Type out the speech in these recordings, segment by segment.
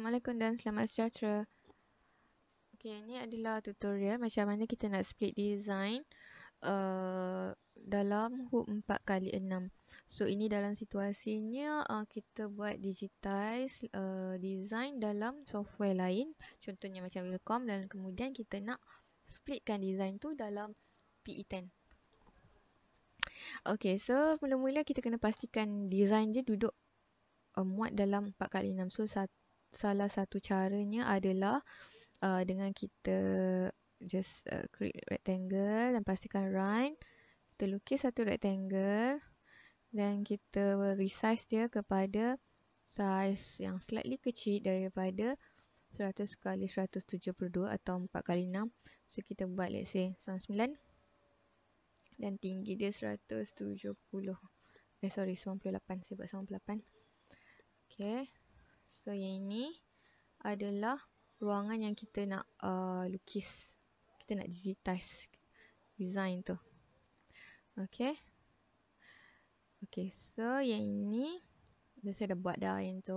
Assalamualaikum dan selamat sejahtera. Okay, ini adalah tutorial macam mana kita nak split design uh, dalam hoop 4 kali 6. So, ini dalam situasinya uh, kita buat digitize uh, design dalam software lain. Contohnya macam Wilcom dan kemudian kita nak splitkan design tu dalam PE10. Okay, so mula-mula kita kena pastikan design dia duduk uh, muat dalam 4 kali 6. So, satu salah satu caranya adalah uh, dengan kita just uh, create rectangle dan pastikan run kita lukis satu rectangle dan kita resize dia kepada size yang slightly kecil daripada 100 kali 172 atau 4 kali 6 so kita buat let's say 99 dan tinggi dia 170 eh sorry 98 saya buat 98 okay So yang ini adalah ruangan yang kita nak uh, lukis. Kita nak digitize design tu. Okay. Okay, so yang ini dah saya dah buat dah yang tu.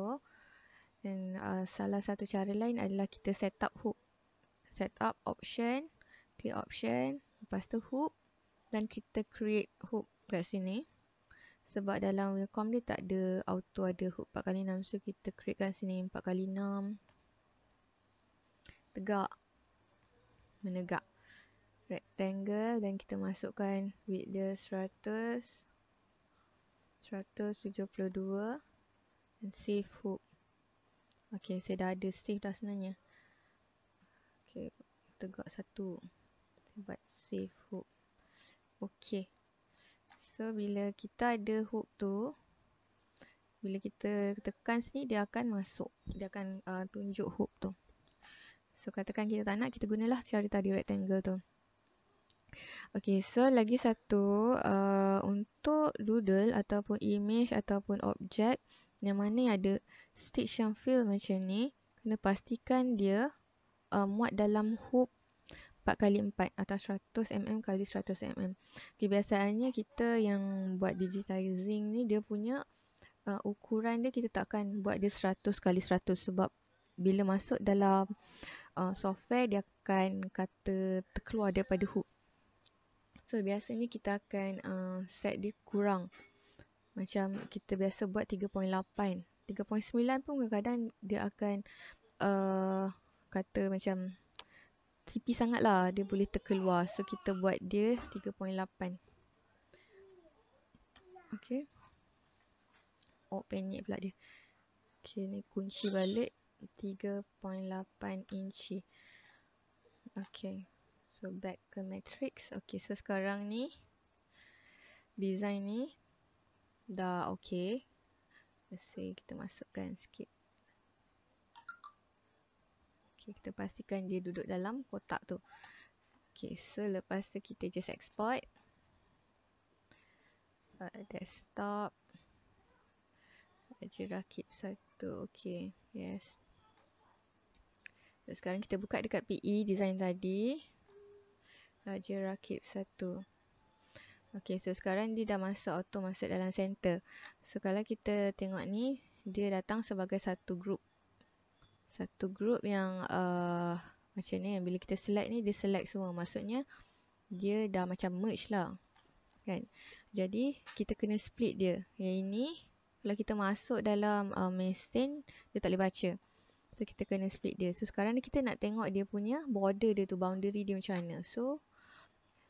Dan uh, salah satu cara lain adalah kita set up hook. Set up option, click option, lepas tu hook dan kita create hook kat sini sebab dalam Wacom dia tak ada auto ada hook 4x6 so kita createkan sini 4x6 tegak menegak rectangle dan kita masukkan width dia 100 172 dan save hook ok saya dah ada save dah sebenarnya ok tegak satu buat save hook ok So bila kita ada hook tu bila kita tekan sini dia akan masuk. Dia akan uh, tunjuk hook tu. So katakan kita tak nak kita gunalah cara tadi rectangle tu. Okay, so lagi satu uh, untuk doodle ataupun image ataupun objek yang mana yang ada stitch yang fill macam ni, kena pastikan dia uh, muat dalam hook 4 kali 4 atau 100 mm kali 100 mm. Kebiasaannya kita yang buat digitizing ni dia punya uh, ukuran dia kita takkan buat dia 100 kali 100 sebab bila masuk dalam uh, software dia akan kata terkeluar daripada hook. So biasanya kita akan uh, set dia kurang. Macam kita biasa buat 3.8. 3.9 pun kadang-kadang dia akan uh, kata macam tipis sangat lah dia boleh terkeluar. So kita buat dia 3.8. Okay. Oh penyek pula dia. Okay ni kunci balik 3.8 inci. Okay. So back ke matrix. Okay so sekarang ni design ni dah okay. Let's see kita masukkan sikit. Okay, kita pastikan dia duduk dalam kotak tu. Okay, so lepas tu kita just export. Uh, desktop. Ajira keep satu. Okay, yes. So, sekarang kita buka dekat PE design tadi. Ajira keep satu. Okay, so sekarang dia dah masuk auto masuk dalam center. So, kalau kita tengok ni, dia datang sebagai satu group satu group yang uh, macam ni yang bila kita select ni dia select semua maksudnya dia dah macam merge lah kan jadi kita kena split dia yang ini kalau kita masuk dalam uh, mesin dia tak boleh baca so kita kena split dia so sekarang ni kita nak tengok dia punya border dia tu boundary dia macam mana so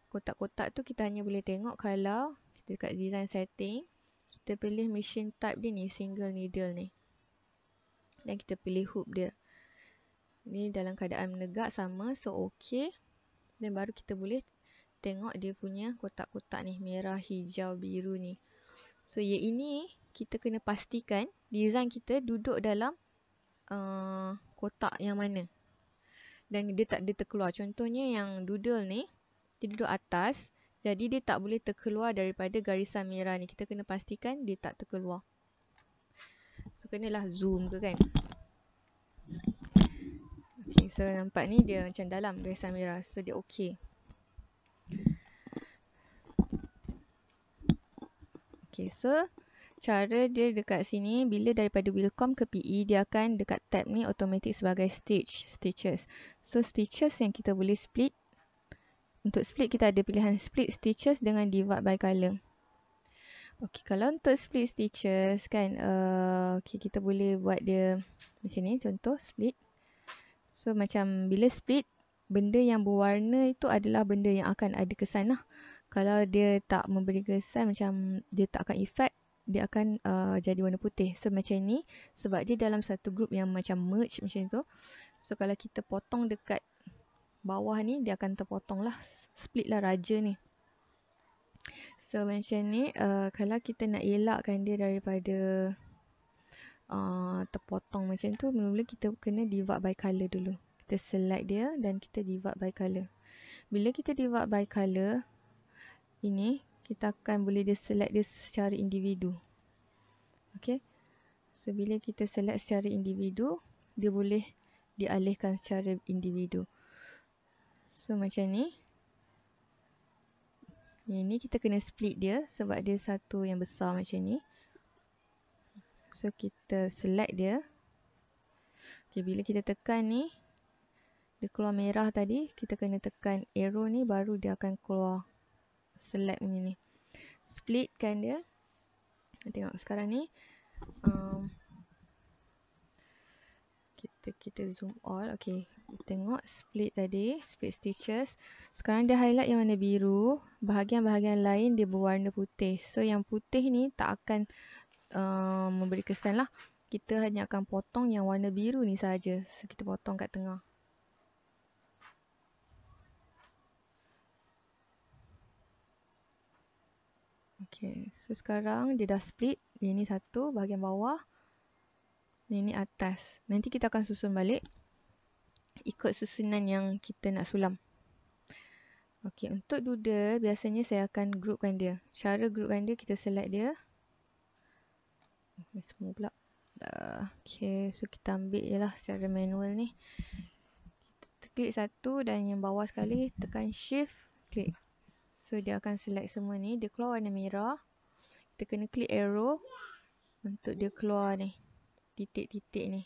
kotak-kotak tu kita hanya boleh tengok kalau kita dekat design setting kita pilih machine type dia ni single needle ni dan kita pilih hook dia. Ini dalam keadaan menegak sama. So, okey. Dan baru kita boleh tengok dia punya kotak-kotak ni. Merah, hijau, biru ni. So, ya ini kita kena pastikan design kita duduk dalam uh, kotak yang mana. Dan dia tak ada terkeluar. Contohnya yang doodle ni, dia duduk atas. Jadi, dia tak boleh terkeluar daripada garisan merah ni. Kita kena pastikan dia tak terkeluar. So kenalah zoom ke kan Okay so nampak ni dia macam dalam Garisan merah so dia okay Okay so Cara dia dekat sini Bila daripada Wilcom ke PE Dia akan dekat tab ni Automatic sebagai stitch Stitches So stitches yang kita boleh split Untuk split kita ada pilihan Split stitches dengan divide by color Okey, kalau untuk split stitches kan, uh, eh, okay, kita boleh buat dia macam ni, contoh split. So, macam bila split, benda yang berwarna itu adalah benda yang akan ada kesan lah. Kalau dia tak memberi kesan, macam dia tak akan efek, dia akan uh, jadi warna putih. So, macam ni, sebab dia dalam satu group yang macam merge macam tu. So, kalau kita potong dekat bawah ni, dia akan terpotong lah. Split lah raja ni. So macam ni, uh, kalau kita nak elakkan dia daripada uh, terpotong macam tu, mula-mula kita kena divide by color dulu. Kita select dia dan kita divide by color. Bila kita divide by color, ini kita akan boleh dia select dia secara individu. Okay. So, bila kita select secara individu, dia boleh dialihkan secara individu. So, macam ni. Ini ni kita kena split dia sebab dia satu yang besar macam ni. So kita select dia. Okay, bila kita tekan ni, dia keluar merah tadi. Kita kena tekan arrow ni baru dia akan keluar select ni ni. Splitkan dia. Kita tengok sekarang ni. Uh, kita kita zoom all. Okey, tengok split tadi, split stitches. Sekarang dia highlight yang warna biru, bahagian-bahagian lain dia berwarna putih. So yang putih ni tak akan uh, memberi kesan lah. Kita hanya akan potong yang warna biru ni saja. So, kita potong kat tengah. Okay, so sekarang dia dah split. Ini satu bahagian bawah. Yang ni atas. Nanti kita akan susun balik. Ikut susunan yang kita nak sulam. Okey, untuk doodle, biasanya saya akan groupkan dia. Cara groupkan dia, kita select dia. Okay, semua pula. Okey, so kita ambil je lah secara manual ni. Kita klik satu dan yang bawah sekali, tekan shift, klik. So, dia akan select semua ni. Dia keluar warna merah. Kita kena klik arrow untuk dia keluar ni titik-titik ni.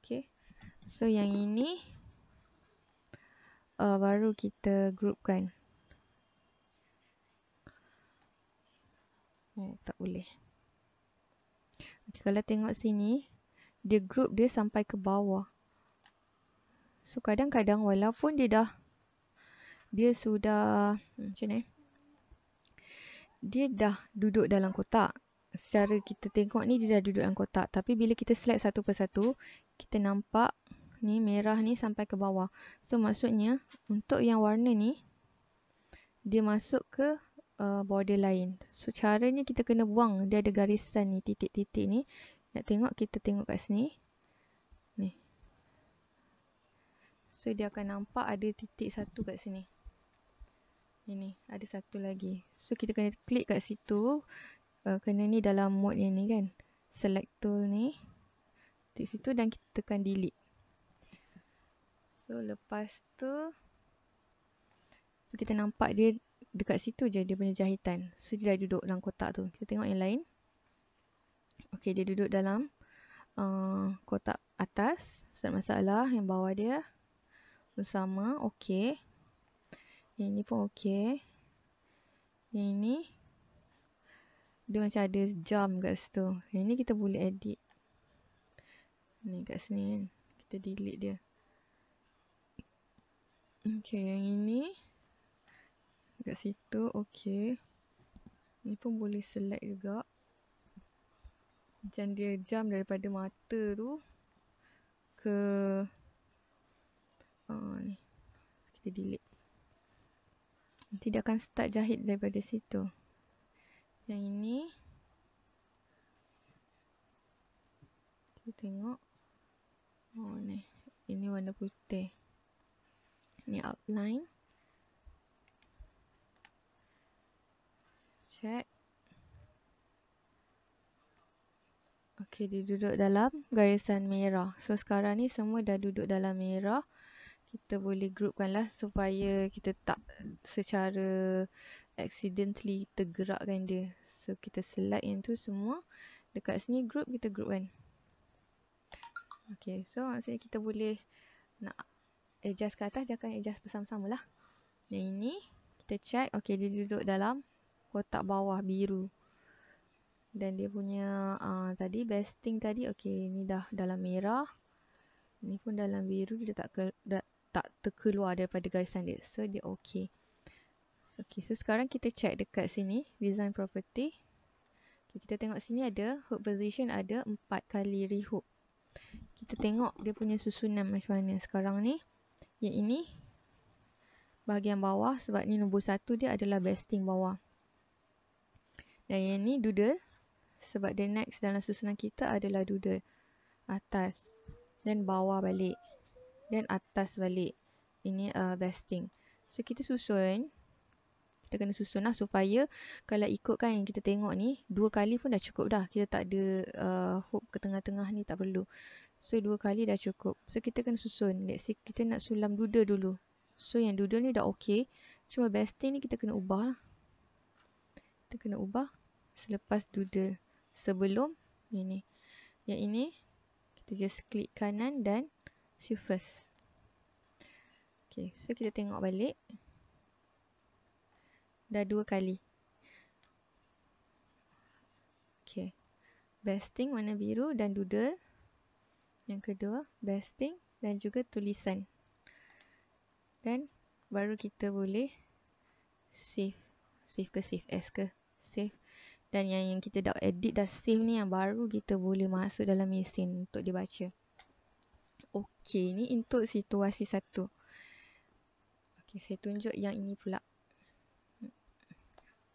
Okay. So yang ini uh, baru kita groupkan. Oh, tak boleh. Okay, kalau tengok sini, dia group dia sampai ke bawah. So kadang-kadang walaupun dia dah dia sudah macam ni. Eh? Dia dah duduk dalam kotak secara kita tengok ni dia dah duduk dalam kotak tapi bila kita select satu persatu kita nampak ni merah ni sampai ke bawah so maksudnya untuk yang warna ni dia masuk ke uh, border lain so caranya kita kena buang dia ada garisan ni titik-titik ni nak tengok kita tengok kat sini ni so dia akan nampak ada titik satu kat sini ini ada satu lagi so kita kena klik kat situ uh, kena ni dalam mode yang ni kan select tool ni di situ dan kita tekan delete so lepas tu so kita nampak dia dekat situ je dia punya jahitan so dia dah duduk dalam kotak tu kita tengok yang lain Okay, dia duduk dalam uh, kotak atas tak masalah yang bawah dia sama Okay, yang ni pun okay. yang ni dia macam ada jam kat situ. Yang ni kita boleh edit. Ni kat sini kan. Kita delete dia. Okay, yang ini. Kat situ, okay. Ni pun boleh select juga. Macam dia jam daripada mata tu. Ke. Oh, ni. kita delete. Nanti dia akan start jahit daripada situ. Yang ini Kita tengok Oh ni Ini warna putih Ni outline Check Okay dia duduk dalam garisan merah So sekarang ni semua dah duduk dalam merah Kita boleh groupkan lah Supaya kita tak secara accidentally tergerakkan dia. So kita select yang tu semua. Dekat sini group kita group kan. Okay so maksudnya kita boleh nak adjust ke atas. Jangan adjust bersama-sama lah. Yang ini kita check. Okay dia duduk dalam kotak bawah biru. Dan dia punya uh, tadi besting tadi. Okay ni dah dalam merah. Ni pun dalam biru dia tak ke, tak terkeluar daripada garisan dia. So dia okay. Okay, so sekarang kita check dekat sini, design property. Okay, kita tengok sini ada hook position ada 4 kali rehook. Kita tengok dia punya susunan macam mana sekarang ni. Ya ini bahagian bawah sebab ni nombor 1 dia adalah besting bawah. Dan yang ni doodle sebab the next dalam susunan kita adalah doodle. Atas dan bawah balik. Dan atas balik. Ini uh, basting. So kita susun kita kena susun lah supaya kalau ikut kan yang kita tengok ni dua kali pun dah cukup dah. Kita tak ada uh, hook ke tengah-tengah ni tak perlu. So dua kali dah cukup. So kita kena susun. Let's see kita nak sulam duda dulu. So yang duda ni dah okey. Cuma basting ni kita kena ubah lah. Kita kena ubah selepas duda sebelum ini. Yang ini kita just klik kanan dan sew first. Okay, so kita tengok balik. Dah dua kali. Okay. Besting warna biru dan doodle. Yang kedua, besting dan juga tulisan. Dan baru kita boleh save. Save ke save S ke? Save. Dan yang yang kita dah edit dah save ni yang baru kita boleh masuk dalam mesin untuk dibaca. Okay, ni untuk situasi satu. Okay, saya tunjuk yang ini pula.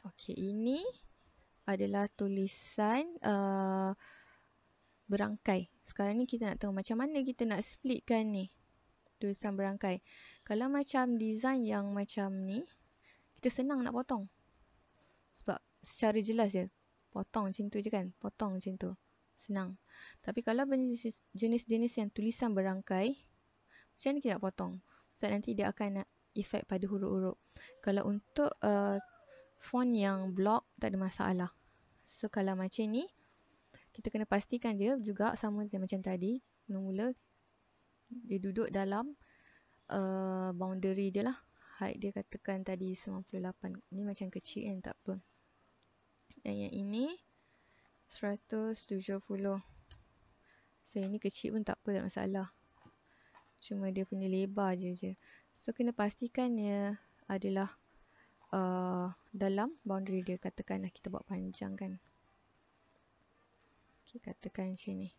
Okey, ini adalah tulisan uh, berangkai. Sekarang ni kita nak tahu macam mana kita nak splitkan ni tulisan berangkai. Kalau macam design yang macam ni, kita senang nak potong. Sebab secara jelas je, potong macam tu je kan, potong macam tu. Senang. Tapi kalau jenis-jenis yang tulisan berangkai, macam ni kita nak potong. Sebab so, nanti dia akan nak efek pada huruf-huruf. Kalau untuk uh, font yang block tak ada masalah. So kalau macam ni, kita kena pastikan dia juga sama dengan macam tadi. Mula-mula dia duduk dalam uh, boundary je lah. Height dia katakan tadi 98. Ni macam kecil kan, tak apa. Dan yang ini 170. So ini kecil pun tak apa, tak masalah. Cuma dia punya lebar je je. So kena pastikan dia adalah uh, dalam boundary dia. Katakanlah kita buat panjang kan. Okay, katakan macam ni.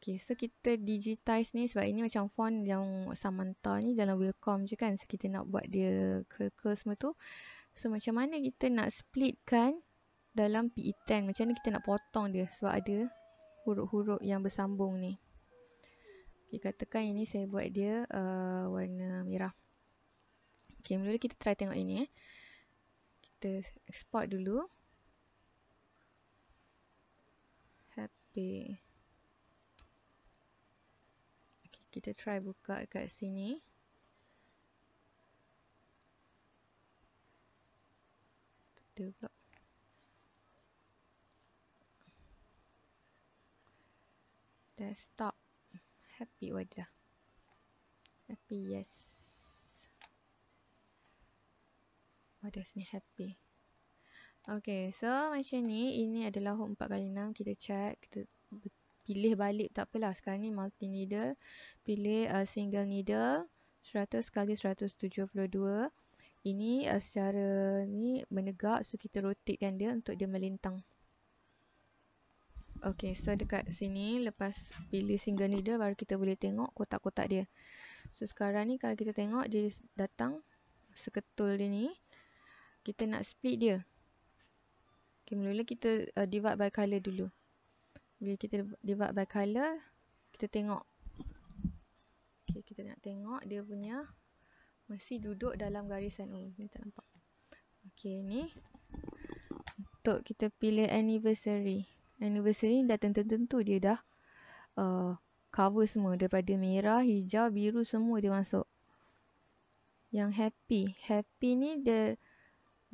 Okay, so kita digitize ni sebab ini macam font yang Samantha ni dalam Wilcom je kan. So, kita nak buat dia curl-curl semua tu. So, macam mana kita nak split kan dalam PE10? Macam mana kita nak potong dia sebab ada huruf-huruf yang bersambung ni. Okay, katakan ini saya buat dia uh, warna merah. Okay, mula-mula kita try tengok ini eh. Kita export dulu. Happy. Okay, kita try buka kat sini. Tutup pula. Desktop. Happy wajah. Happy yes. Wadahnya oh, happy. Okay, so macam ni. Ini adalah home 4x6. Kita check. Kita pilih balik tak apalah. Sekarang ni multi needle. Pilih uh, single needle. 100 kali 172. Ini uh, secara ni menegak. So, kita rotikan dia untuk dia melintang. Okay, so dekat sini. Lepas pilih single needle, baru kita boleh tengok kotak-kotak dia. So, sekarang ni kalau kita tengok, dia datang seketul dia ni kita nak split dia. Okay, mula-mula kita uh, divide by color dulu. Bila kita divide by color, kita tengok. Okay, kita nak tengok dia punya masih duduk dalam garisan. Oh, ini. tak nampak. Okay, ni. Untuk kita pilih anniversary. Anniversary ni dah tentu-tentu dia dah uh, cover semua. Daripada merah, hijau, biru semua dia masuk. Yang happy. Happy ni dia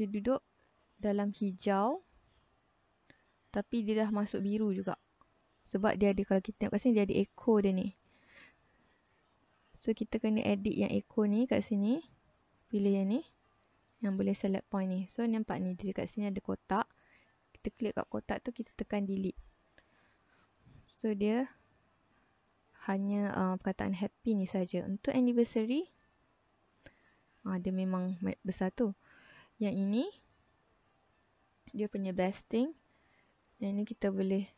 dia duduk dalam hijau tapi dia dah masuk biru juga sebab dia ada kalau kita tengok kat sini dia ada echo dia ni so kita kena edit yang echo ni kat sini pilih yang ni yang boleh select point ni so nampak ni dia kat sini ada kotak kita klik kat kotak tu kita tekan delete so dia hanya uh, perkataan happy ni saja untuk anniversary uh, memang besar tu yang ini dia punya besting. yang ini kita boleh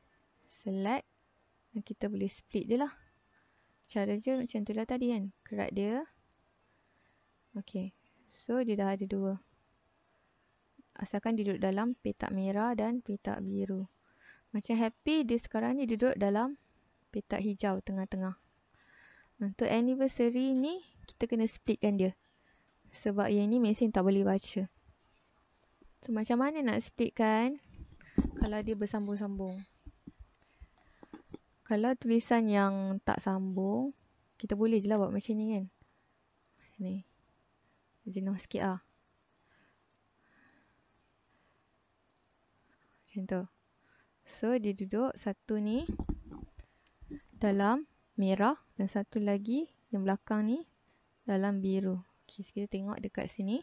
select dan kita boleh split dia lah cara dia macam tu dah tadi kan kerat dia Okay, so dia dah ada dua asalkan duduk dalam petak merah dan petak biru macam happy dia sekarang ni duduk dalam petak hijau tengah-tengah untuk anniversary ni kita kena splitkan dia sebab yang ni mesin tak boleh baca So, macam mana nak split kan? kalau dia bersambung-sambung? Kalau tulisan yang tak sambung, kita boleh je lah buat macam ni kan? Ni. Jenuh sikit lah. Macam tu. So, dia duduk satu ni dalam merah dan satu lagi yang belakang ni dalam biru. Okay, kita tengok dekat sini.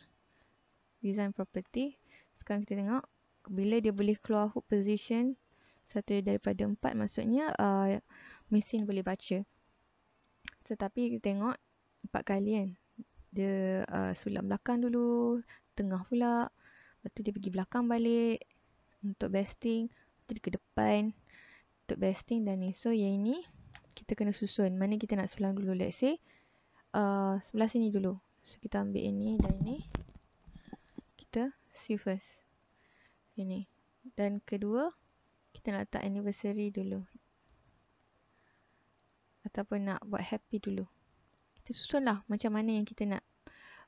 Design property. Sekarang kita tengok bila dia boleh keluar hook position satu daripada empat maksudnya uh, mesin boleh baca. Tetapi kita tengok empat kali kan. Dia uh, sulam belakang dulu, tengah pula. Lepas tu dia pergi belakang balik untuk besting, Lepas tu dia ke depan untuk besting dan ni. So yang ini kita kena susun. Mana kita nak sulam dulu let's say. Uh, sebelah sini dulu. So kita ambil ini dan ini. Kita see first. Ini. Dan kedua, kita nak letak anniversary dulu. Ataupun nak buat happy dulu. Kita susunlah macam mana yang kita nak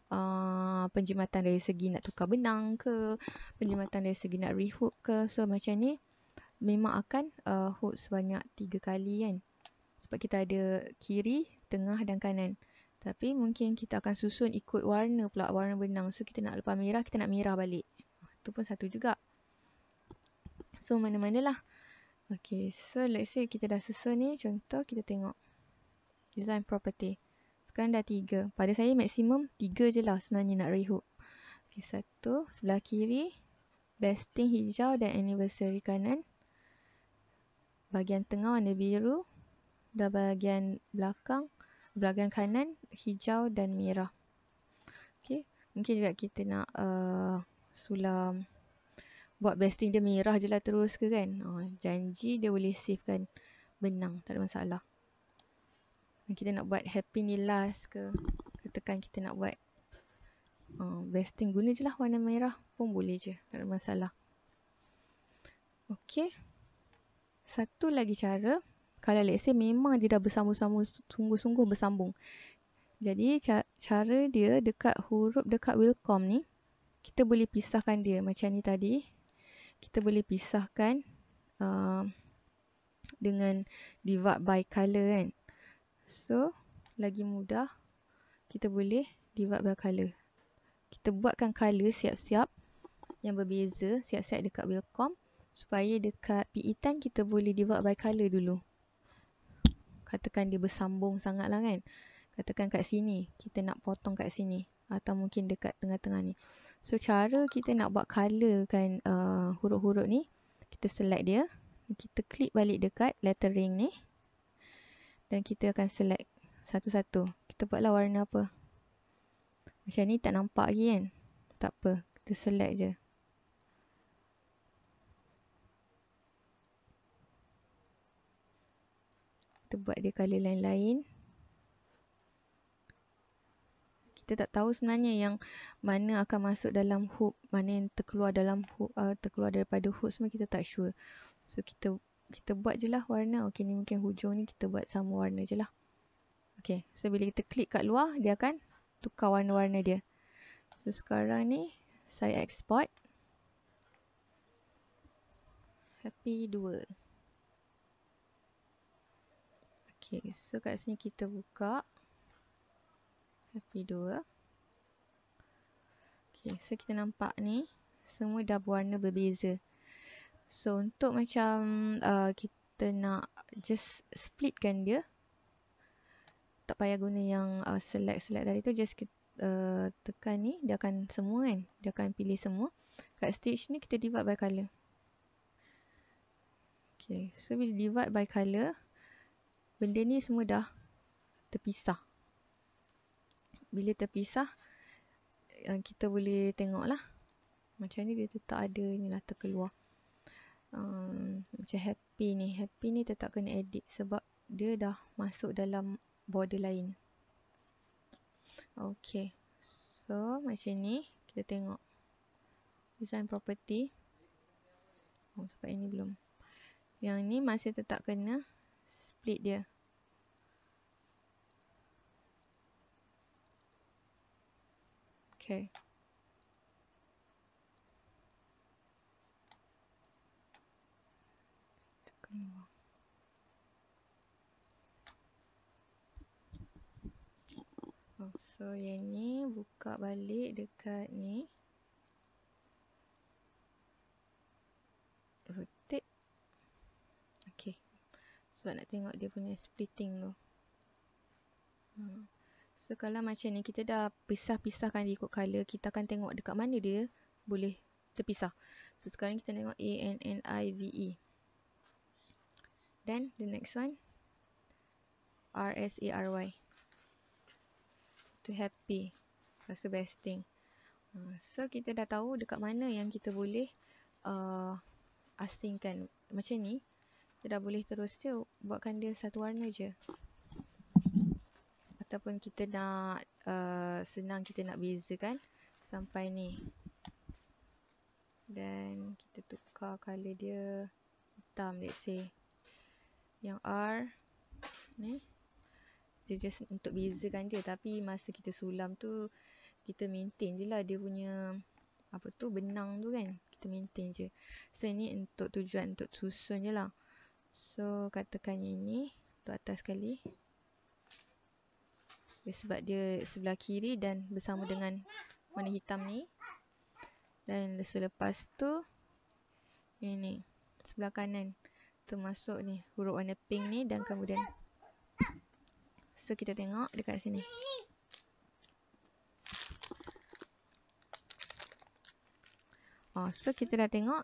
uh, penjimatan dari segi nak tukar benang ke, penjimatan dari segi nak rehook ke. So macam ni, memang akan uh, hook sebanyak tiga kali kan. Sebab kita ada kiri, tengah dan kanan. Tapi mungkin kita akan susun ikut warna pula warna benang. So kita nak lepas merah, kita nak merah balik. Itu ah, pun satu juga. So mana mana lah. Okay, so let's say kita dah susun ni. Contoh kita tengok. Design property. Sekarang dah tiga. Pada saya maksimum tiga je lah sebenarnya nak rehook. Okay, satu sebelah kiri. Besting hijau dan anniversary kanan. Bahagian tengah warna biru. Dah bahagian belakang belakang kanan hijau dan merah. Okey, mungkin juga kita nak uh, sulam buat basting dia merah je lah terus ke kan. Uh, janji dia boleh save kan benang, tak ada masalah. Dan kita nak buat happy ni last ke, katakan kita nak buat uh, basting guna je lah warna merah pun boleh je, tak ada masalah. Okey, satu lagi cara. Okey kalau let's say memang dia dah bersama-sama sungguh-sungguh bersambung. Jadi ca- cara dia dekat huruf dekat welcome ni kita boleh pisahkan dia macam ni tadi. Kita boleh pisahkan uh, dengan divide by color kan. So lagi mudah kita boleh divide by color. Kita buatkan color siap-siap yang berbeza siap-siap dekat welcome supaya dekat pe kita boleh divide by color dulu katakan dia bersambung sangat lah kan. Katakan kat sini, kita nak potong kat sini. Atau mungkin dekat tengah-tengah ni. So, cara kita nak buat color kan uh, huruf-huruf uh, ni, kita select dia. Kita klik balik dekat lettering ni. Dan kita akan select satu-satu. Kita buatlah warna apa. Macam ni tak nampak lagi kan. Tak apa. Kita select je. kita buat dia color lain-lain kita tak tahu sebenarnya yang mana akan masuk dalam hook mana yang terkeluar dalam hook uh, terkeluar daripada hook semua kita tak sure so kita kita buat je lah warna okay ni mungkin hujung ni kita buat sama warna je lah okay so bila kita klik kat luar dia akan tukar warna-warna dia so sekarang ni saya export happy dua Okey, so kat sini kita buka fp dua. Okey, so kita nampak ni semua dah berwarna berbeza. So untuk macam uh, kita nak just splitkan dia tak payah guna yang uh, select-select dari tu just kita uh, tekan ni dia akan semua kan dia akan pilih semua kat stage ni kita divide by color okay so bila divide by color benda ni semua dah terpisah. Bila terpisah, eh, kita boleh tengok lah. Macam ni dia tetap ada, ni lah terkeluar. Um, macam happy ni. Happy ni tetap kena edit sebab dia dah masuk dalam border lain. Okay. So, macam ni. Kita tengok. Design property. Oh, sebab ini belum. Yang ni masih tetap kena split dia. Okay. Oh, so yang ni buka balik dekat ni. sebab nak tengok dia punya splitting tu. Hmm. So kalau macam ni kita dah pisah-pisahkan dia ikut color, kita akan tengok dekat mana dia boleh terpisah. So sekarang kita tengok A, N, N, I, V, E. Then the next one, R, S, E, R, Y. To happy, that's the best thing. Hmm. So kita dah tahu dekat mana yang kita boleh uh, asingkan. Macam ni, kita dah boleh terus je buatkan dia satu warna je ataupun kita nak uh, senang kita nak bezakan sampai ni dan kita tukar color dia hitam let's say yang R ni dia just untuk bezakan dia tapi masa kita sulam tu kita maintain je lah dia punya apa tu benang tu kan kita maintain je so ini untuk tujuan untuk susun je lah So katakan yang ini Untuk atas sekali dia Sebab dia sebelah kiri dan bersama dengan Warna hitam ni Dan selepas tu Ini Sebelah kanan termasuk ni Huruf warna pink ni dan kemudian So kita tengok Dekat sini Oh, so kita dah tengok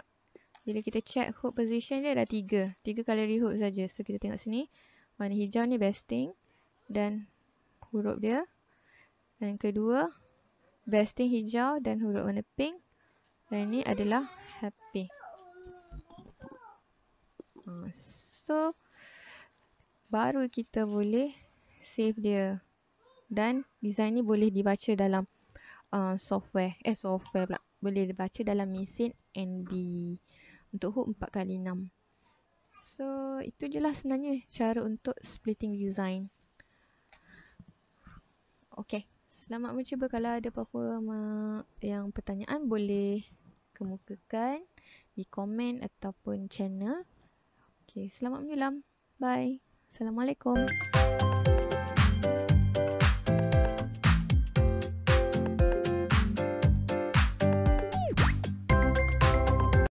bila kita check hook position dia ada tiga. Tiga kali rehook saja. So kita tengok sini. Warna hijau ni besting Dan huruf dia. Dan kedua. besting hijau dan huruf warna pink. Dan ini adalah happy. Ha, so. Baru kita boleh save dia. Dan design ni boleh dibaca dalam uh, software. Eh software pula. Boleh dibaca dalam mesin NB. Untuk hook 4 kali 6 So, itu je lah sebenarnya cara untuk splitting design Okay, selamat mencuba kalau ada apa-apa yang pertanyaan boleh kemukakan di komen ataupun channel Okay, selamat menyulam Bye Assalamualaikum